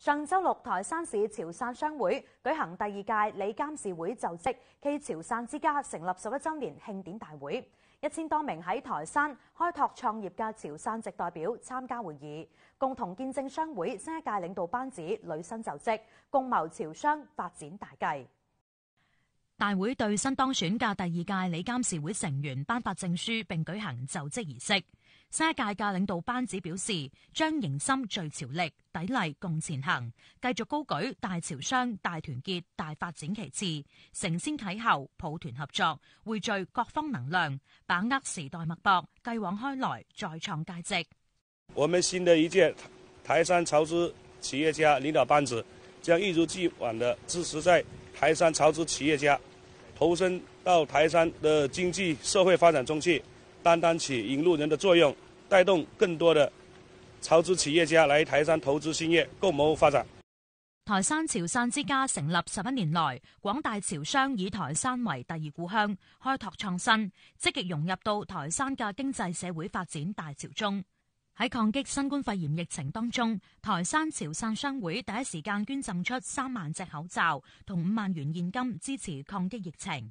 上周六，台山市潮汕商会举行第二届理监事会就职暨潮汕之家成立十一周年庆典大会，一千多名喺台山开拓创业嘅潮汕籍代表参加会议，共同见证商会新一届领导班子履新就职，共谋潮商发展大计。大会对新当选嘅第二届理监事会成员颁发证书，并举行就职仪式。新一届嘅领导班子表示，将迎心聚潮力，砥砺共前行，继续高举大潮商、大团结、大发展旗帜，承先启后，抱团合作，汇聚各方能量，把握时代脉搏，继往开来，再创佳值。我们新的一届台山潮资企业家领导班子，将一如既往的支持在台山潮资企业家投身到台山的经济社会发展中去。担当起引路人的作用，带动更多的潮资企业家来台山投资兴业，共谋发展。台山潮汕之家成立十一年来，广大潮商以台山为第二故乡，开拓创新，积极融入到台山嘅经济社会发展大潮中。喺抗击新冠肺炎疫情当中，台山潮汕商会第一时间捐赠出三万只口罩同五万元现金，支持抗击疫情。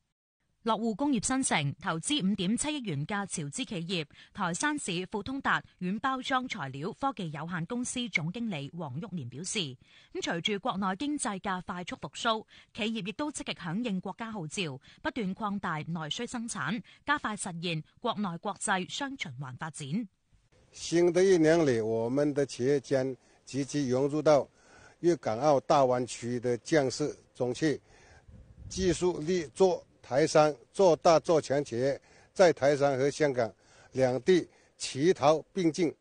落户工业新城，投资五点七亿元嘅潮资企业台山市富通达软包装材料科技有限公司总经理黄玉年表示：，咁随住国内经济嘅快速复苏，企业亦都积极响应国家号召，不断扩大内需生产，加快实现国内国际双循环发展。新的一年里，我们的企业将积极融入到粤港澳大湾区的建设中去，技术力做。台商做大做强企业，在台商和香港两地齐头并进。